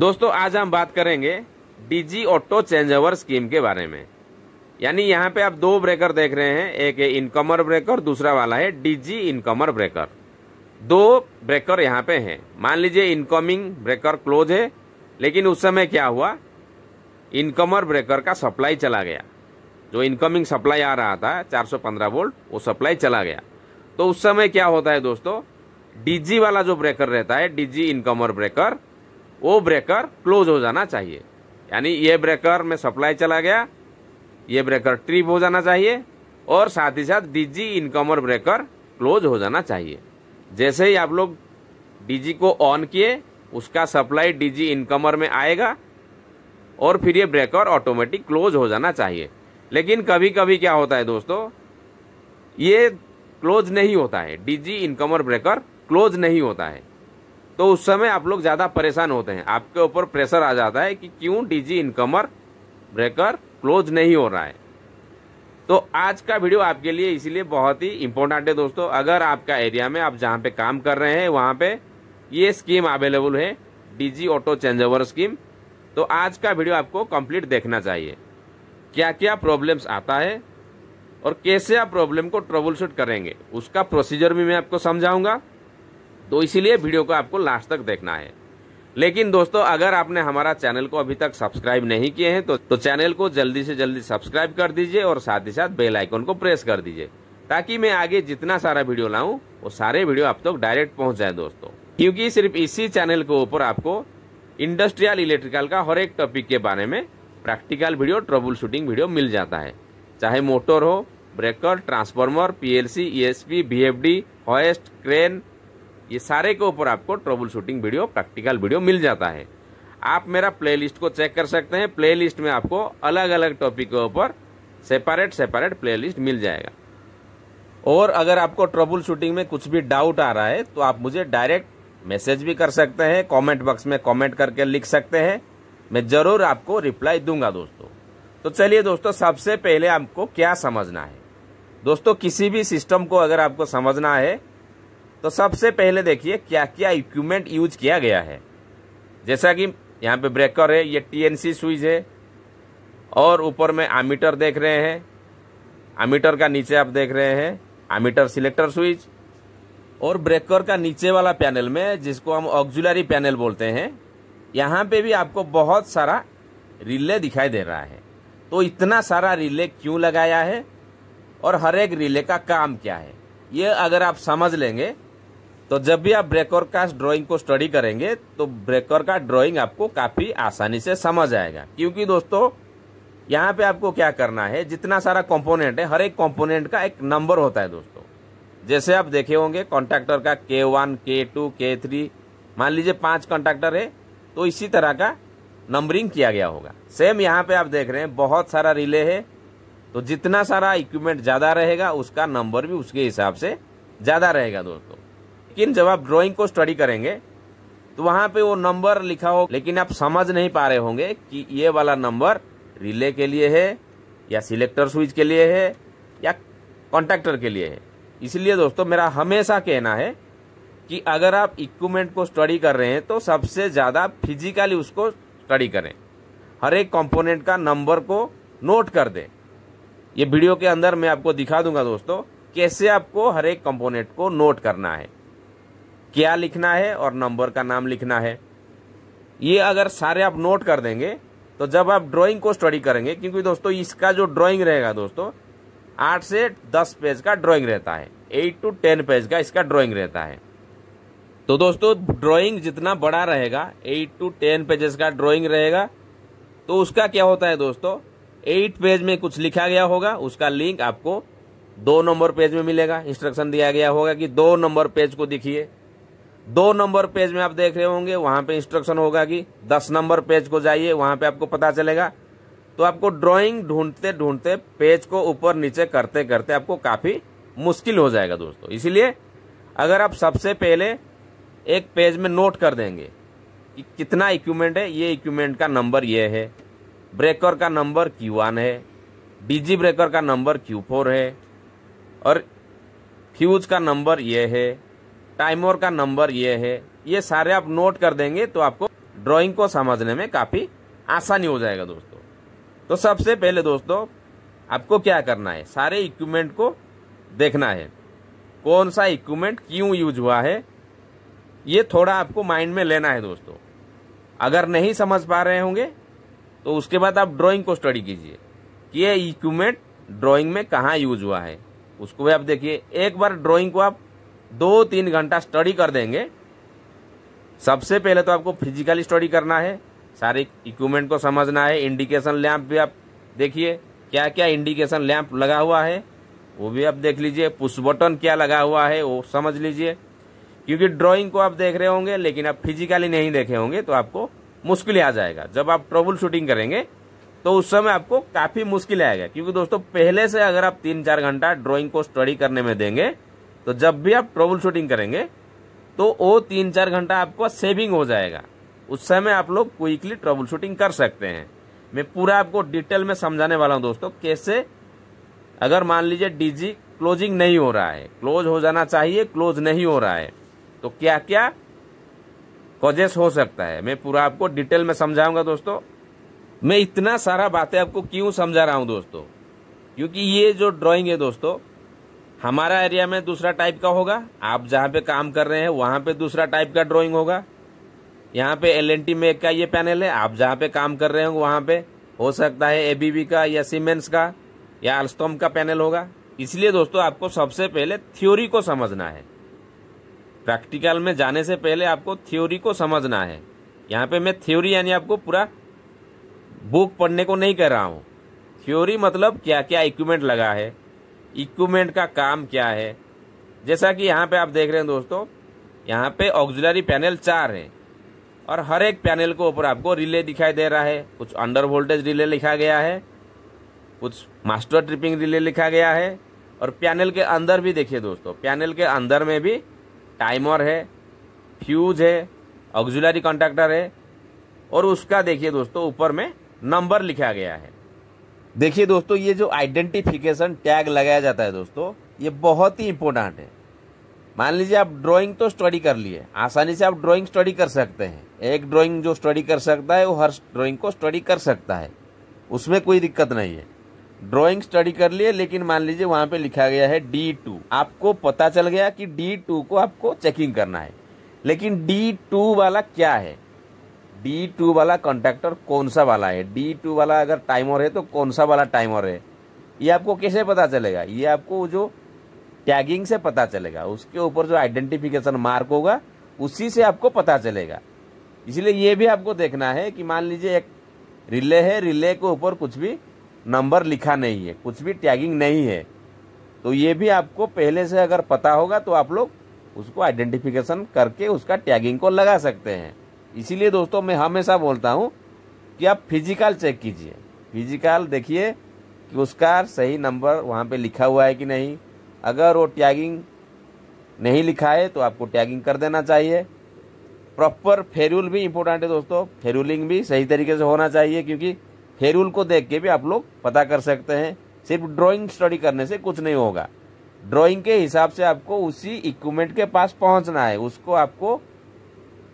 दोस्तों आज हम बात करेंगे DG auto change over scheme के बारे में यानी यहाँ पे आप दो ब्रेकर देख रहे हैं एक है इनकमर ब्रेकर दूसरा वाला है डीजी इनकमर ब्रेकर दो ब्रेकर यहाँ पे हैं मान लीजिए इनकमिंग ब्रेकर क्लोज है लेकिन उस समय क्या हुआ इनकमर ब्रेकर का सप्लाई चला गया जो इनकमिंग सप्लाई आ रहा था 415 वोल्ट वो सप्लाई चला गया तो उस समय क्या होता है दोस्तों डीजी वाला जो ब्रेकर रहता है डीजी इनकमर ब्रेकर वो ब्रेकर क्लोज हो जाना चाहिए यानी ये ब्रेकर में सप्लाई चला गया ये ब्रेकर ट्रिप हो जाना चाहिए और साथ ही साथ डीजी इनकमर ब्रेकर क्लोज हो जाना चाहिए जैसे ही आप लोग डीजी को ऑन किए उसका सप्लाई डीजी इनकमर में आएगा और फिर ये ब्रेकर ऑटोमेटिक क्लोज हो जाना चाहिए लेकिन कभी कभी क्या होता है दोस्तों ये क्लोज नहीं होता है डीजी इनकमर ब्रेकर क्लोज नहीं होता है तो उस समय आप लोग ज़्यादा परेशान होते हैं आपके ऊपर प्रेशर आ जाता है कि क्यों डीजी इनकमर ब्रेकर क्लोज नहीं हो रहा है तो आज का वीडियो आपके लिए इसीलिए बहुत ही इम्पोर्टेंट है दोस्तों अगर आपका एरिया में आप जहां पे काम कर रहे हैं वहां पे ये स्कीम अवेलेबल है DG auto change over scheme तो आज का वीडियो आपको कंप्लीट देखना चाहिए क्या क्या प्रॉब्लम्स आता है और कैसे आप प्रॉब्लम को ट्रबल शूट करेंगे उसका प्रोसीजर भी मैं आपको समझाऊंगा तो इसीलिए वीडियो को आपको लास्ट तक देखना है लेकिन दोस्तों अगर आपने हमारा चैनल को अभी तक सब्सक्राइब नहीं किए हैं तो, तो चैनल को जल्दी से जल्दी सब्सक्राइब कर दीजिए और साथ ही साथ बेल आइकन को प्रेस कर दीजिए ताकि मैं आगे जितना सारा वीडियो लाऊं वो सारे वीडियो आप तक तो डायरेक्ट पहुंच जाए दोस्तों क्योंकि सिर्फ इसी चैनल के ऊपर आपको इंडस्ट्रियल इलेक्ट्रिकल का हर एक टॉपिक के बारे में practical video trouble shooting video मिल जाता है चाहे मोटर हो breaker transformer PLC E S hoist crane ये सारे के ऊपर आपको trouble shooting video practical video मिल जाता है आप मेरा प्लेलिस्ट को चेक कर सकते हैं प्लेलिस्ट में आपको अलग अलग टॉपिक के ऊपर सेपरेट सेपरेट प्लेलिस्ट मिल जाएगा और अगर आपको ट्रबल शूटिंग में कुछ भी डाउट आ रहा है तो आप मुझे डायरेक्ट मैसेज भी कर सकते हैं कमेंट बॉक्स में कमेंट करके लिख सकते हैं मैं ज़रूर आपको रिप्लाई दूंगा दोस्तों तो चलिए दोस्तों सबसे पहले आपको क्या समझना है दोस्तों किसी भी सिस्टम को अगर आपको समझना है तो सबसे पहले देखिए क्या क्या इक्विपमेंट यूज किया गया है जैसा कि यहाँ पे ब्रेकर है ये टीएनसी स्विच है और ऊपर में आमीटर देख रहे हैं आमीटर का नीचे आप देख रहे हैं आमीटर सिलेक्टर स्विच और ब्रेकर का नीचे वाला पैनल में जिसको हम ऑक्जुलरी पैनल बोलते हैं यहाँ पे भी आपको बहुत सारा रिले दिखाई दे रहा है तो इतना सारा रिले क्यों लगाया है और हर एक रिले का काम क्या है ये अगर आप समझ लेंगे तो जब भी आप ब्रेकर का ड्राइंग को स्टडी करेंगे तो ब्रेकर का ड्राइंग आपको काफ़ी आसानी से समझ आएगा क्योंकि दोस्तों यहाँ पे आपको क्या करना है जितना सारा कंपोनेंट है हर एक कंपोनेंट का एक नंबर होता है दोस्तों जैसे आप देखे होंगे कॉन्ट्रेक्टर का के वन के टू के थ्री मान लीजिए पांच कॉन्ट्रेक्टर है तो इसी तरह का नंबरिंग किया गया होगा सेम यहाँ पे आप देख रहे हैं बहुत सारा रिले है तो जितना सारा इक्विपमेंट ज़्यादा रहेगा उसका नंबर भी उसके हिसाब से ज़्यादा रहेगा दोस्तों लेकिन जब आप ड्राइंग को स्टडी करेंगे तो वहां पे वो नंबर लिखा हो लेकिन आप समझ नहीं पा रहे होंगे कि ये वाला नंबर रिले के लिए है या सिलेक्टर स्विच के लिए है या कॉन्टैक्टर के लिए है इसलिए दोस्तों मेरा हमेशा कहना है कि अगर आप इक्विपमेंट को स्टडी कर रहे हैं तो सबसे ज़्यादा फिजिकली उसको स्टडी करें हर एक कंपोनेंट का नंबर को नोट कर दें ये वीडियो के अंदर मैं आपको दिखा दूंगा दोस्तों कैसे आपको हर एक कंपोनेंट को नोट करना है क्या लिखना है और नंबर का नाम लिखना है ये अगर सारे आप नोट कर देंगे तो जब आप ड्राइंग को स्टडी करेंगे क्योंकि दोस्तों इसका जो ड्राइंग रहेगा दोस्तों आठ से दस पेज का ड्राइंग रहता है एट टू टेन पेज का इसका ड्राइंग रहता है तो दोस्तों ड्राइंग जितना बड़ा रहेगा एट टू टेन पेजेस का ड्राइंग रहेगा तो उसका क्या होता है दोस्तों एट पेज में कुछ लिखा गया होगा उसका लिंक आपको दो नंबर पेज में मिलेगा इंस्ट्रक्शन दिया गया होगा कि दो नंबर पेज को दिखिए दो नंबर पेज में आप देख रहे होंगे वहां पे इंस्ट्रक्शन होगा कि दस नंबर पेज को जाइए वहां पे आपको पता चलेगा तो आपको ड्राइंग ढूंढते ढूंढते पेज को ऊपर नीचे करते करते आपको काफ़ी मुश्किल हो जाएगा दोस्तों इसीलिए अगर आप सबसे पहले एक पेज में नोट कर देंगे कि कितना इक्विपमेंट है ये इक्विपमेंट का नंबर ये है ब्रेकर का नंबर क्यू वन है डीजी ब्रेकर का नंबर क्यू फोर है और फ्यूज का नंबर ये है टाइमर का नंबर ये है ये सारे आप नोट कर देंगे तो आपको ड्राइंग को समझने में काफ़ी आसानी हो जाएगा दोस्तों तो सबसे पहले दोस्तों आपको क्या करना है सारे इक्विपमेंट को देखना है कौन सा इक्विपमेंट क्यों यूज हुआ है ये थोड़ा आपको माइंड में लेना है दोस्तों अगर नहीं समझ पा रहे होंगे तो उसके बाद आप ड्राइंग को स्टडी कीजिए कि ये इक्विपमेंट ड्राइंग में कहाँ यूज हुआ है उसको भी आप देखिए एक बार ड्राइंग को आप दो तीन घंटा स्टडी कर देंगे सबसे पहले तो आपको फिजिकली स्टडी करना है सारे इक्विपमेंट को समझना है इंडिकेशन लैम्प भी आप देखिए क्या क्या इंडिकेशन लैम्प लगा हुआ है वो भी आप देख लीजिए पुश बटन क्या लगा हुआ है वो समझ लीजिए क्योंकि ड्राइंग को आप देख रहे होंगे लेकिन आप फिजिकली नहीं देखे होंगे तो आपको मुश्किल आ जाएगा जब आप ट्रबल शूटिंग करेंगे तो उस समय आपको काफ़ी मुश्किल आएगा क्योंकि दोस्तों पहले से अगर आप तीन चार घंटा ड्रॉइंग को स्टडी करने में देंगे तो जब भी आप ट्रबल शूटिंग करेंगे तो वो तीन चार घंटा आपको सेविंग हो जाएगा उस समय आप लोग क्विकली ट्रबल शूटिंग कर सकते हैं मैं पूरा आपको डिटेल में समझाने वाला हूं दोस्तों कैसे अगर मान लीजिए डीजी क्लोजिंग नहीं हो रहा है क्लोज हो जाना चाहिए क्लोज नहीं हो रहा है तो क्या क्या कॉजेस हो सकता है मैं पूरा आपको डिटेल में समझाऊंगा दोस्तों मैं इतना सारा बातें आपको क्यों समझा रहा हूं दोस्तों क्योंकि ये जो ड्राइंग है दोस्तों हमारा एरिया में दूसरा टाइप का होगा आप जहाँ पे काम कर रहे हैं वहाँ पे दूसरा टाइप का ड्राइंग होगा यहाँ पे एल मेक का ये पैनल है आप जहाँ पे काम कर रहे हो वहाँ पे हो सकता है एबीबी का या सीमेंस का या अल्स्टॉम का पैनल होगा इसलिए दोस्तों आपको सबसे पहले थ्योरी को समझना है प्रैक्टिकल में जाने से पहले आपको थ्योरी को समझना है यहाँ पे मैं थ्योरी यानी आपको पूरा बुक पढ़ने को नहीं कह रहा हूँ थ्योरी मतलब क्या क्या इक्विपमेंट लगा है इक्विपमेंट का काम क्या है जैसा कि यहाँ पे आप देख रहे हैं दोस्तों यहाँ पे ऑक्सिलरी पैनल चार हैं और हर एक पैनल के ऊपर आपको रिले दिखाई दे रहा है कुछ अंडर वोल्टेज रिले लिखा गया है कुछ मास्टर ट्रिपिंग रिले लिखा गया है और पैनल के अंदर भी देखिए दोस्तों पैनल के अंदर में भी टाइमर है फ्यूज है ऑक्जुलरी कॉन्टैक्टर है और उसका देखिए दोस्तों ऊपर में नंबर लिखा गया है देखिए दोस्तों ये जो आइडेंटिफिकेशन टैग लगाया जाता है दोस्तों ये बहुत ही इम्पोर्टेंट है मान लीजिए आप ड्राइंग तो स्टडी कर लिए आसानी से आप ड्राइंग स्टडी कर सकते हैं एक ड्राइंग जो स्टडी कर सकता है वो हर ड्राइंग को स्टडी कर सकता है उसमें कोई दिक्कत नहीं है ड्राइंग स्टडी कर लिए लेकिन मान लीजिए वहाँ पे लिखा गया है डी टू आपको पता चल गया कि डी टू को आपको चेकिंग करना है लेकिन डी टू वाला क्या है डी टू वाला कॉन्टैक्टर कौन सा वाला है डी टू वाला अगर टाइमर है तो कौन सा वाला टाइमर है ये आपको कैसे पता चलेगा ये आपको जो टैगिंग से पता चलेगा उसके ऊपर जो आइडेंटिफिकेशन मार्क होगा उसी से आपको पता चलेगा इसलिए ये भी आपको देखना है कि मान लीजिए एक रिले है रिले के ऊपर कुछ भी नंबर लिखा नहीं है कुछ भी टैगिंग नहीं है तो ये भी आपको पहले से अगर पता होगा तो आप लोग उसको आइडेंटिफिकेशन करके उसका टैगिंग को लगा सकते हैं इसीलिए दोस्तों मैं हमेशा बोलता हूँ कि आप फिजिकल चेक कीजिए फिजिकल देखिए कि उसका सही नंबर वहाँ पे लिखा हुआ है कि नहीं अगर वो टैगिंग नहीं लिखा है तो आपको टैगिंग कर देना चाहिए प्रॉपर फेरूल भी इम्पोर्टेंट है दोस्तों फेरूलिंग भी सही तरीके से होना चाहिए क्योंकि फेरूल को देख के भी आप लोग पता कर सकते हैं सिर्फ ड्राइंग स्टडी करने से कुछ नहीं होगा ड्राइंग के हिसाब से आपको उसी इक्विपमेंट के पास पहुंचना है उसको आपको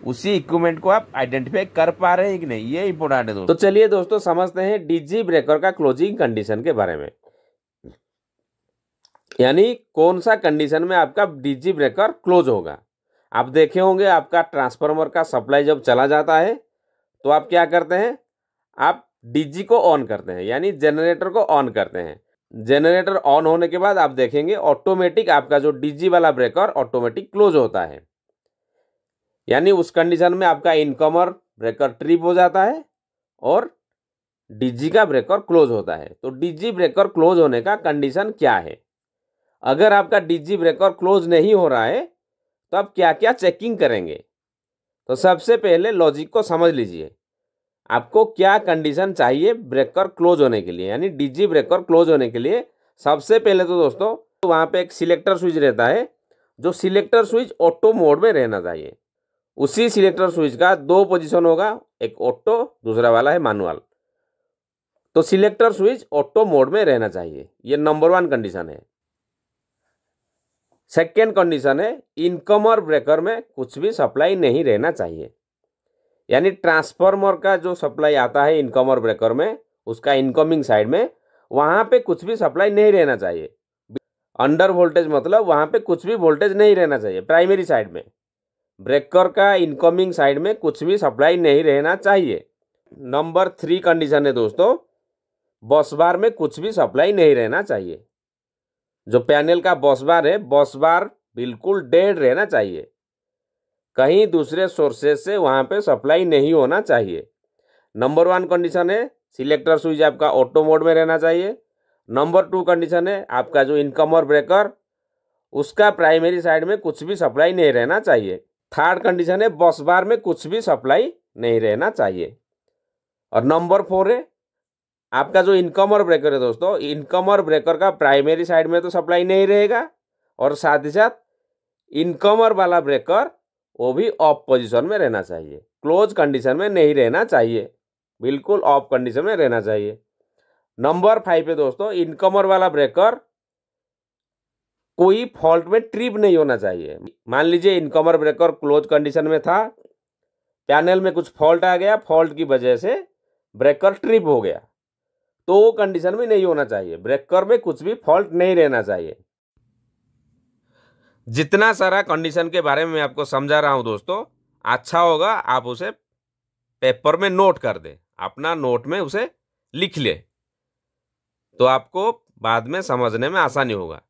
उसी इक्विपमेंट को आप आइडेंटिफाई कर पा रहे हैं कि नहीं ये इंपॉर्टेंट है दोस्तों तो चलिए दोस्तों समझते हैं डीजी ब्रेकर का क्लोजिंग कंडीशन के बारे में यानी कौन सा कंडीशन में आपका डीजी ब्रेकर क्लोज होगा आप देखे होंगे आपका ट्रांसफार्मर का सप्लाई जब चला जाता है तो आप क्या करते हैं आप डीजी को ऑन करते हैं यानी जनरेटर को ऑन करते हैं जनरेटर ऑन होने के बाद आप देखेंगे ऑटोमेटिक आपका जो डीजी वाला ब्रेकर ऑटोमेटिक क्लोज होता है यानी उस कंडीशन में आपका इनकमर ब्रेकर ट्रिप हो जाता है और डीजी का ब्रेकर क्लोज होता है तो डीजी ब्रेकर क्लोज होने का कंडीशन क्या है अगर आपका डीजी ब्रेकर क्लोज नहीं हो रहा है तो आप क्या क्या चेकिंग करेंगे तो सबसे पहले लॉजिक को समझ लीजिए आपको क्या कंडीशन चाहिए ब्रेकर क्लोज होने के लिए यानी डीजी ब्रेकर क्लोज होने के लिए सबसे पहले तो दोस्तों वहाँ पे एक सिलेक्टर स्विच रहता है जो सिलेक्टर स्विच ऑटो मोड में रहना चाहिए उसी सिलेक्टर स्विच का दो पोजीशन होगा एक ऑटो दूसरा वाला है मानुअल तो सिलेक्टर स्विच ऑटो मोड में रहना चाहिए ये नंबर वन कंडीशन है सेकेंड कंडीशन है इनकमर ब्रेकर में कुछ भी सप्लाई नहीं रहना चाहिए यानी ट्रांसफार्मर का जो सप्लाई आता है इनकमर ब्रेकर में उसका इनकमिंग साइड में वहाँ पे कुछ भी सप्लाई नहीं रहना चाहिए अंडर वोल्टेज मतलब वहाँ पे कुछ भी वोल्टेज नहीं रहना चाहिए प्राइमरी साइड में ब्रेकर का इनकमिंग साइड में कुछ भी सप्लाई नहीं रहना चाहिए नंबर थ्री कंडीशन है दोस्तों बस बार में कुछ भी सप्लाई नहीं रहना चाहिए जो पैनल का बस बार है बस बार बिल्कुल डेड रहना चाहिए कहीं दूसरे सोर्सेज से वहाँ पे सप्लाई नहीं होना चाहिए नंबर वन कंडीशन है सिलेक्टर स्विच आपका ऑटो मोड में रहना चाहिए नंबर टू कंडीशन है आपका जो इनकमर ब्रेकर उसका प्राइमरी साइड में कुछ भी सप्लाई नहीं रहना चाहिए थर्ड कंडीशन है बस बार में कुछ भी सप्लाई नहीं रहना चाहिए और नंबर फोर है आपका जो इनकम और ब्रेकर है दोस्तों इनकम और ब्रेकर का प्राइमरी साइड में तो सप्लाई नहीं रहेगा और साथ ही साथ इनकमर वाला ब्रेकर वो भी ऑफ पोजीशन में रहना चाहिए क्लोज कंडीशन में नहीं रहना चाहिए बिल्कुल ऑफ कंडीशन में रहना चाहिए नंबर फाइव है दोस्तों इनकमर वाला ब्रेकर कोई फॉल्ट में ट्रिप नहीं होना चाहिए मान लीजिए इनकमर ब्रेकर क्लोज कंडीशन में था पैनल में कुछ फॉल्ट आ गया फॉल्ट की वजह से ब्रेकर ट्रिप हो गया तो वो कंडीशन में नहीं होना चाहिए ब्रेकर में कुछ भी फॉल्ट नहीं रहना चाहिए जितना सारा कंडीशन के बारे में मैं आपको समझा रहा हूँ दोस्तों अच्छा होगा आप उसे पेपर में नोट कर दें अपना नोट में उसे लिख ले तो आपको बाद में समझने में आसानी होगा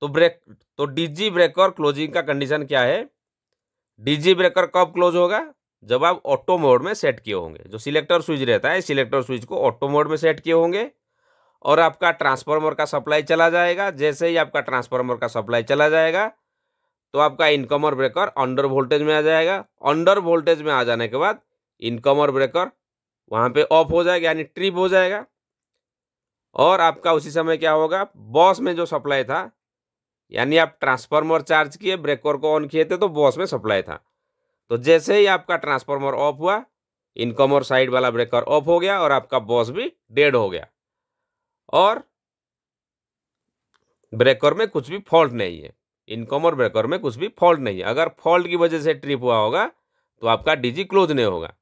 तो ब्रेक तो डीजी ब्रेकर क्लोजिंग का कंडीशन क्या है डीजी ब्रेकर कब क्लोज होगा जब आप ऑटो मोड में सेट किए होंगे जो सिलेक्टर स्विच रहता है सिलेक्टर स्विच को ऑटो मोड में सेट किए होंगे और आपका ट्रांसफार्मर का सप्लाई चला जाएगा जैसे ही आपका ट्रांसफार्मर का सप्लाई चला जाएगा तो आपका इनकमर ब्रेकर अंडर वोल्टेज में आ जाएगा अंडर वोल्टेज में आ जाने के बाद इनकमर ब्रेकर वहाँ पे ऑफ हो जाएगा यानी ट्रिप हो जाएगा और आपका उसी समय क्या होगा बॉस में जो सप्लाई था यानी आप ट्रांसफार्मर चार्ज किए ब्रेकर को ऑन किए थे तो बॉस में सप्लाई था तो जैसे ही आपका ट्रांसफार्मर ऑफ हुआ इनकमर साइड वाला ब्रेकर ऑफ हो गया और आपका बॉस भी डेड हो गया और ब्रेकर में कुछ भी फॉल्ट नहीं है इनकमर ब्रेकर में कुछ भी फॉल्ट नहीं है अगर फॉल्ट की वजह से ट्रिप हुआ होगा तो आपका डीजी क्लोज नहीं होगा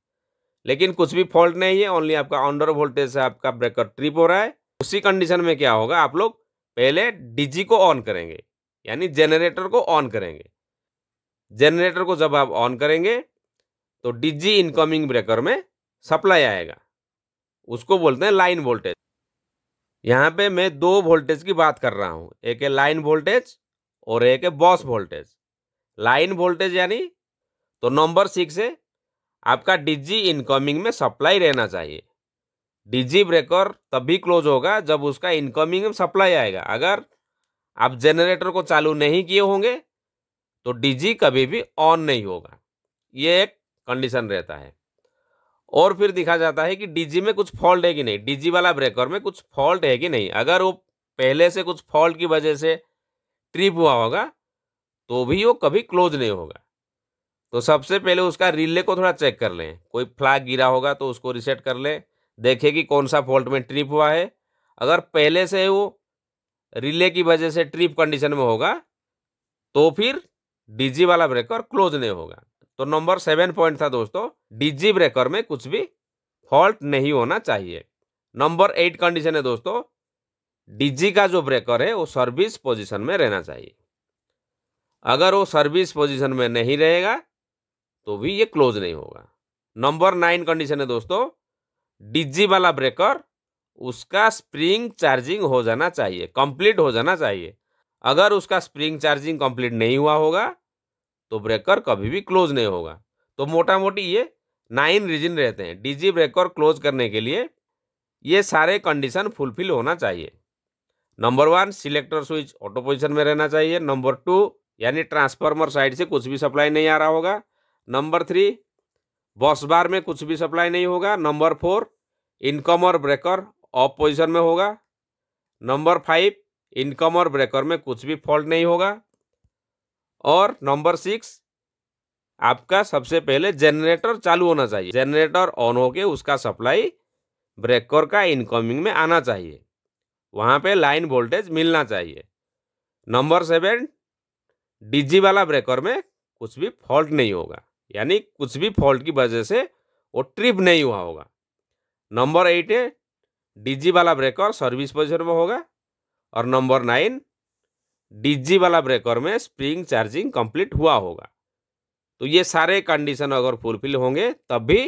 लेकिन कुछ भी फॉल्ट नहीं है ओनली आपका अंडर वोल्टेज से आपका ब्रेकर ट्रिप हो रहा है उसी कंडीशन में क्या होगा आप लोग पहले डीजी को ऑन करेंगे यानी जनरेटर को ऑन करेंगे जनरेटर को जब आप ऑन करेंगे तो डीजी इनकमिंग ब्रेकर में सप्लाई आएगा उसको बोलते हैं लाइन वोल्टेज यहाँ पे मैं दो वोल्टेज की बात कर रहा हूँ एक है लाइन वोल्टेज और एक है बॉस वोल्टेज लाइन वोल्टेज यानी तो नंबर सिक्स है आपका डीजी इनकमिंग में सप्लाई रहना चाहिए डीजी ब्रेकर तभी क्लोज होगा जब उसका इनकमिंग में सप्लाई आएगा अगर आप जनरेटर को चालू नहीं किए होंगे तो डीजी कभी भी ऑन नहीं होगा ये एक कंडीशन रहता है और फिर दिखा जाता है कि डीजी में कुछ फॉल्ट है कि नहीं डीजी वाला ब्रेकर में कुछ फॉल्ट है कि नहीं अगर वो पहले से कुछ फॉल्ट की वजह से ट्रिप हुआ होगा तो भी वो कभी क्लोज नहीं होगा तो सबसे पहले उसका रिले को थोड़ा चेक कर लें कोई फ्लैग गिरा होगा तो उसको रिसेट कर लें देखें कि कौन सा फॉल्ट में ट्रिप हुआ है अगर पहले से वो रिले की वजह से ट्रिप कंडीशन में होगा तो फिर डीजी वाला ब्रेकर क्लोज नहीं होगा तो नंबर सेवन पॉइंट था दोस्तों डीजी ब्रेकर में कुछ भी फॉल्ट नहीं होना चाहिए नंबर एट कंडीशन है दोस्तों डीजी का जो ब्रेकर है वो सर्विस पोजीशन में रहना चाहिए अगर वो सर्विस पोजीशन में नहीं रहेगा तो भी ये क्लोज नहीं होगा नंबर नाइन कंडीशन है दोस्तों डीजी वाला ब्रेकर उसका स्प्रिंग चार्जिंग हो जाना चाहिए कंप्लीट हो जाना चाहिए अगर उसका स्प्रिंग चार्जिंग कंप्लीट नहीं हुआ होगा तो ब्रेकर कभी भी क्लोज नहीं होगा तो मोटा मोटी ये नाइन रीजन रहते हैं डीजी ब्रेकर क्लोज करने के लिए ये सारे कंडीशन फुलफिल होना चाहिए number one selector switch auto position में रहना चाहिए नंबर टू यानी ट्रांसफार्मर साइड से कुछ भी सप्लाई नहीं आ रहा होगा नंबर थ्री बॉस बार में कुछ भी सप्लाई नहीं होगा number four incomer breaker off position में होगा number five incomer breaker में कुछ भी फॉल्ट नहीं होगा और नंबर सिक्स आपका सबसे पहले जनरेटर चालू होना चाहिए जनरेटर ऑन होके उसका सप्लाई ब्रेकर का इनकमिंग में आना चाहिए वहाँ पे लाइन वोल्टेज मिलना चाहिए नंबर सेवन डीजी वाला ब्रेकर में कुछ भी फॉल्ट नहीं होगा यानी कुछ भी फॉल्ट की वजह से वो ट्रिप नहीं हुआ होगा नंबर एट है डीजी वाला ब्रेकर सर्विस पोजिशन में होगा और नंबर नाइन डीजी वाला ब्रेकर में स्प्रिंग चार्जिंग कंप्लीट हुआ होगा तो ये सारे कंडीशन अगर फुलफिल होंगे तब भी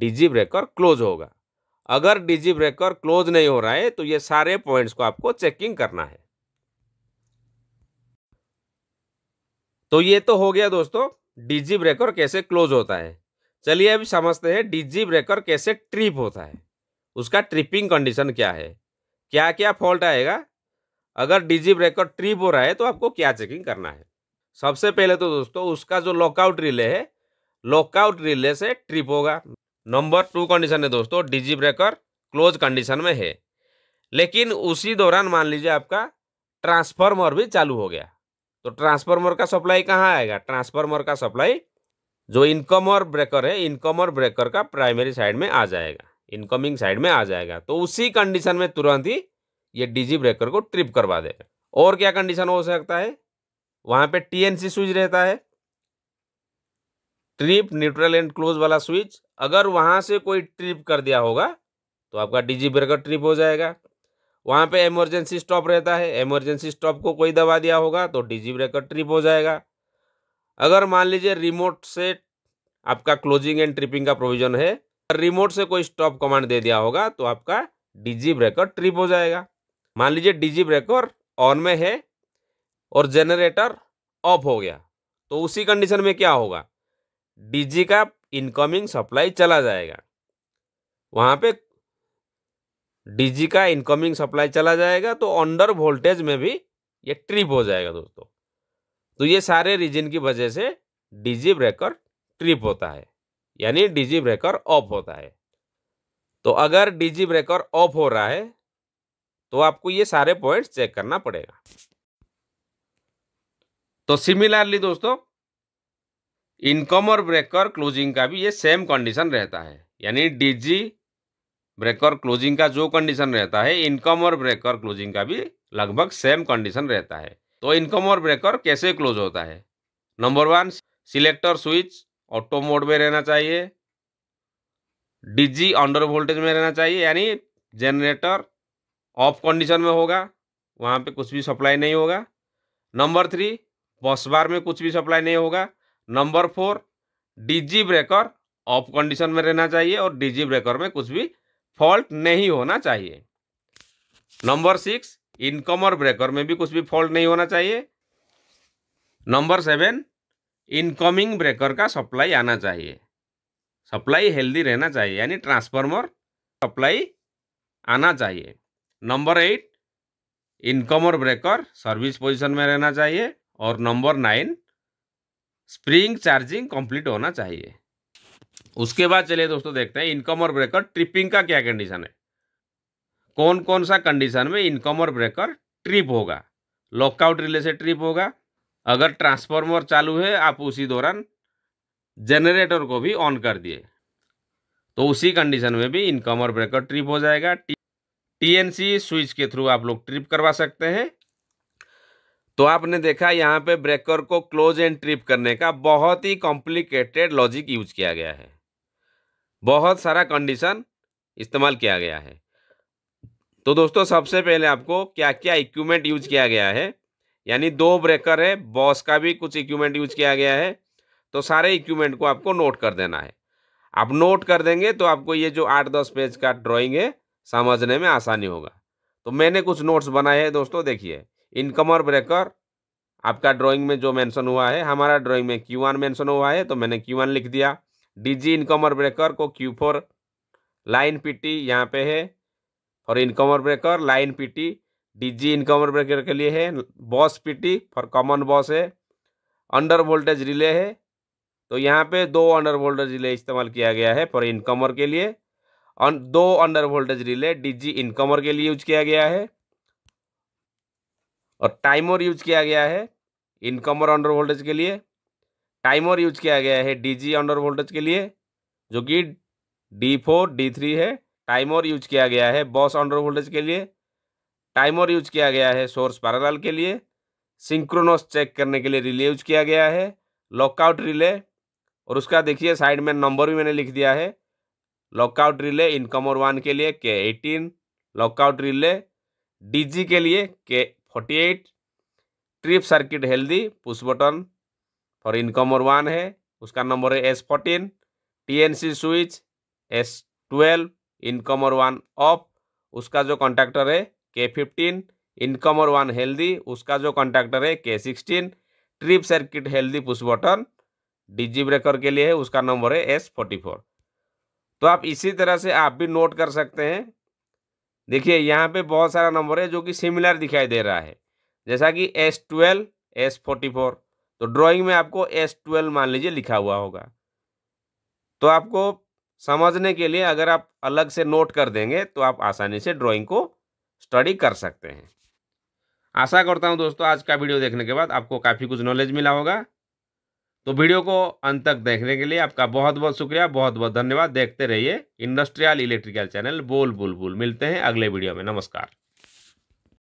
डीजी ब्रेकर क्लोज होगा अगर डीजी ब्रेकर क्लोज नहीं हो रहा है तो ये सारे पॉइंट्स को आपको चेकिंग करना है तो ये तो हो गया दोस्तों डीजी ब्रेकर कैसे क्लोज होता है चलिए अभी समझते हैं डीजी ब्रेकर कैसे ट्रिप होता है उसका ट्रिपिंग कंडीशन क्या है क्या क्या फॉल्ट आएगा अगर डीजी ब्रेकर ट्रिप हो रहा है तो आपको क्या चेकिंग करना है सबसे पहले तो दोस्तों उसका जो लॉकआउट रिले है लॉकआउट रिले से ट्रिप होगा नंबर टू कंडीशन है दोस्तों डीजी ब्रेकर क्लोज कंडीशन में है लेकिन उसी दौरान मान लीजिए आपका ट्रांसफार्मर भी चालू हो गया तो ट्रांसफार्मर का सप्लाई कहाँ आएगा ट्रांसफार्मर का सप्लाई जो इनकमर ब्रेकर है इनकमर ब्रेकर का प्राइमरी साइड में आ जाएगा इनकमिंग साइड में आ जाएगा तो उसी कंडीशन में तुरंत ही ये डीजी ब्रेकर को ट्रिप करवा देगा और क्या कंडीशन हो सकता है वहां पे टीएनसी स्विच रहता है ट्रिप न्यूट्रल एंड क्लोज वाला स्विच अगर वहां से कोई ट्रिप कर दिया होगा तो आपका डीजी ब्रेकर ट्रिप हो जाएगा वहां पे इमरजेंसी स्टॉप रहता है इमरजेंसी स्टॉप को कोई दबा दिया होगा तो डीजी ब्रेकर ट्रिप हो जाएगा अगर मान लीजिए रिमोट से आपका क्लोजिंग एंड ट्रिपिंग का प्रोविजन है रिमोट से कोई स्टॉप कमांड दे दिया होगा तो आपका डीजी ब्रेकर ट्रिप हो जाएगा मान लीजिए डीजी ब्रेकर ऑन में है और जनरेटर ऑफ हो गया तो उसी कंडीशन में क्या होगा डीजी का इनकमिंग सप्लाई चला जाएगा वहाँ पे डीजी का इनकमिंग सप्लाई चला जाएगा तो अंडर वोल्टेज में भी ये ट्रिप हो जाएगा दोस्तों तो ये सारे रीजन की वजह से डीजी ब्रेकर ट्रिप होता है यानी डीजी ब्रेकर ऑफ होता है तो अगर डीजी ब्रेकर ऑफ हो रहा है तो आपको ये सारे पॉइंट्स चेक करना पड़ेगा तो सिमिलरली दोस्तों इनकम और ब्रेकर क्लोजिंग का भी ये सेम कंडीशन रहता है यानी डीजी ब्रेकर क्लोजिंग का जो कंडीशन रहता है इनकम और ब्रेकर क्लोजिंग का भी लगभग सेम कंडीशन रहता है तो इनकम और ब्रेकर कैसे क्लोज होता है number one selector switch auto mode में रहना चाहिए डीजी अंडर वोल्टेज में रहना चाहिए यानी जनरेटर ऑफ कंडीशन में होगा वहाँ पे कुछ भी सप्लाई नहीं होगा नंबर थ्री बस बार में कुछ भी सप्लाई नहीं होगा number four DG breaker off condition में रहना चाहिए और डीजी ब्रेकर में कुछ भी फॉल्ट नहीं होना चाहिए नंबर सिक्स इनकमर ब्रेकर में भी कुछ भी फॉल्ट नहीं होना चाहिए नंबर सेवन इनकमिंग ब्रेकर का सप्लाई आना चाहिए सप्लाई हेल्दी रहना चाहिए यानी ट्रांसफार्मर सप्लाई आना चाहिए number eight incomer breaker service position में रहना चाहिए और number nine spring charging complete होना चाहिए उसके बाद चलिए दोस्तों देखते हैं इनकम और ब्रेकर ट्रिपिंग का क्या कंडीशन है कौन कौन सा कंडीशन में इनकम और ब्रेकर ट्रिप होगा लॉकआउट रिले से ट्रिप होगा अगर ट्रांसफार्मर चालू है आप उसी दौरान जनरेटर को भी ऑन कर दिए तो उसी कंडीशन में भी इनकमर ब्रेकर ट्रिप हो जाएगा टीएनसी स्विच के थ्रू आप लोग ट्रिप करवा सकते हैं तो आपने देखा यहाँ पे ब्रेकर को क्लोज एंड ट्रिप करने का बहुत ही कॉम्प्लिकेटेड लॉजिक यूज किया गया है बहुत सारा कंडीशन इस्तेमाल किया गया है तो दोस्तों सबसे पहले आपको क्या क्या इक्विपमेंट यूज किया गया है यानी दो ब्रेकर है बॉस का भी कुछ इक्विपमेंट यूज किया गया है तो सारे इक्विपमेंट को आपको नोट कर देना है आप नोट कर देंगे तो आपको ये जो आठ दस पेज का ड्राइंग है समझने में आसानी होगा तो मैंने कुछ नोट्स बनाए हैं दोस्तों देखिए इनकमर ब्रेकर आपका ड्राइंग में जो मेंशन हुआ है हमारा ड्राइंग में क्यू वन मेंशन हुआ है तो मैंने क्यू वन लिख दिया डीजी इनकमर ब्रेकर को क्यू फोर लाइन पीटी यहाँ पे है और incomer breaker line PT DG incomer breaker के लिए है bus PT for common bus है अंडर वोल्टेज रिले है तो यहाँ पे दो अंडर वोल्टेज रिले इस्तेमाल किया गया है फॉर इनकमर के लिए दो under voltage relay DG incomer के लिए यूज किया गया है और टाइमर यूज किया गया है इनकमर अंडर वोल्टेज के लिए टाइमर यूज किया गया है डीजी अंडर वोल्टेज के लिए जो कि डी फोर डी थ्री है टाइमर यूज किया गया है बॉस अंडर वोल्टेज के लिए टाइमर यूज किया गया है सोर्स पैरेलल के लिए सिंक्रोनस चेक करने के लिए रिले यूज किया गया है लॉकआउट रिले और उसका देखिए साइड में नंबर भी मैंने लिख दिया है lockout relay incomer one के लिए के एटीन लॉकआउट रिले डीजी के लिए K forty eight trip circuit healthy push button for incomer one है उसका नंबर है S fourteen T N C switch S twelve incomer one off उसका जो कॉन्टैक्टर है के फिफ्टीन इनकमर वन हेल्दी उसका जो कॉन्ट्रैक्टर है K sixteen trip circuit healthy push button DG breaker के लिए है उसका नंबर है एस फोर्टी फोर तो आप इसी तरह से आप भी नोट कर सकते हैं देखिए यहाँ पे बहुत सारा नंबर है जो कि सिमिलर दिखाई दे रहा है जैसा कि S twelve S forty four तो ड्राइंग में आपको एस ट्वेल्व मान लीजिए लिखा हुआ होगा तो आपको समझने के लिए अगर आप अलग से नोट कर देंगे तो आप आसानी से ड्राइंग को स्टडी कर सकते हैं आशा करता हूं दोस्तों आज का वीडियो देखने के बाद आपको काफ़ी कुछ नॉलेज मिला होगा तो वीडियो को अंत तक देखने के लिए आपका बहुत बहुत शुक्रिया बहुत बहुत धन्यवाद देखते रहिए इंडस्ट्रियल इलेक्ट्रिकल चैनल बोल बुल बुल मिलते हैं अगले वीडियो में नमस्कार